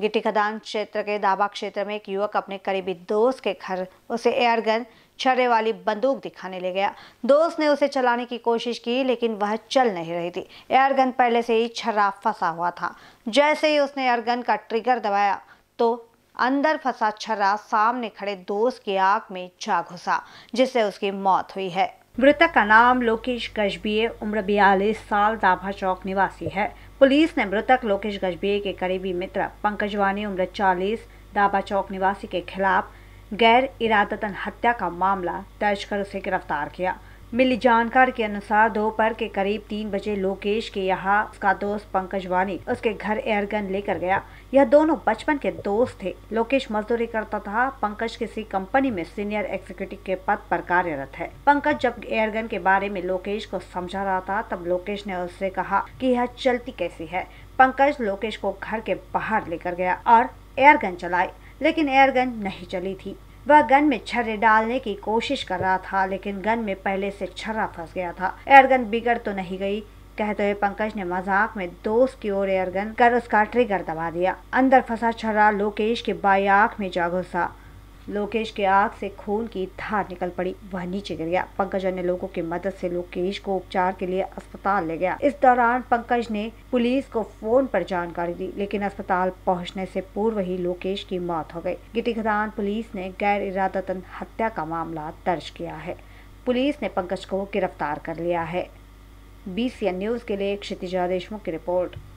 गिट्टी खदान क्षेत्र के दाबा क्षेत्र में एक युवक अपने करीबी दोस्त के घर उसे एयरगन छरे वाली बंदूक दिखाने ले गया दोस्त ने उसे चलाने की कोशिश की लेकिन वह चल नहीं रही थी एयरगन पहले से ही छर्रा फंसा हुआ था जैसे ही उसने एयरगन का ट्रिगर दबाया तो अंदर फंसा छर्रा सामने खड़े दोस्त की आंख में जा घुसा जिससे उसकी मौत हुई है मृतक का नाम लोकेश गजबीय उम्र बयालीस साल दाभा चौक निवासी है पुलिस ने मृतक लोकेश गजबीय के करीबी मित्र पंकज वानी उम्र चालीस दाभा चौक निवासी के खिलाफ गैर इरादतन हत्या का मामला दर्ज कर उसे गिरफ्तार किया मिली जानकारी के अनुसार दोपहर के करीब तीन बजे लोकेश के यहाँ उसका दोस्त पंकज वानी उसके घर एयरगन लेकर गया यह दोनों बचपन के दोस्त थे लोकेश मजदूरी करता था पंकज किसी कंपनी में सीनियर एग्जीक्यूटिव के पद पर कार्यरत है पंकज जब एयरगन के बारे में लोकेश को समझा रहा था तब लोकेश ने उससे कहा कि यह चलती कैसी है पंकज लोकेश को घर के बाहर लेकर गया और एयरगन चलाए लेकिन एयरगन नहीं चली थी वह गन में छर्रे डालने की कोशिश कर रहा था लेकिन गन में पहले से छर्रा फंस गया था एयरगन बिगड़ तो नहीं गई कहते हुए पंकज ने मजाक में दोस्त की ओर एयरगन कर उसका ट्रिगर दबा दिया अंदर फंसा छर्रा लोकेश के बाई आंख में जा घुसा लोकेश के आग से खून की धार निकल पड़ी वह नीचे गिर गया पंकज अन्य लोगों की मदद से लोकेश को उपचार के लिए अस्पताल ले गया इस दौरान पंकज ने पुलिस को फोन पर जानकारी दी लेकिन अस्पताल पहुंचने से पूर्व ही लोकेश की मौत हो गई गिटी खदान पुलिस ने गैर इरादतन हत्या का मामला दर्ज किया है पुलिस ने पंकज को गिरफ्तार कर लिया है बी न्यूज़ के लिए क्षितिजा देशमुख की रिपोर्ट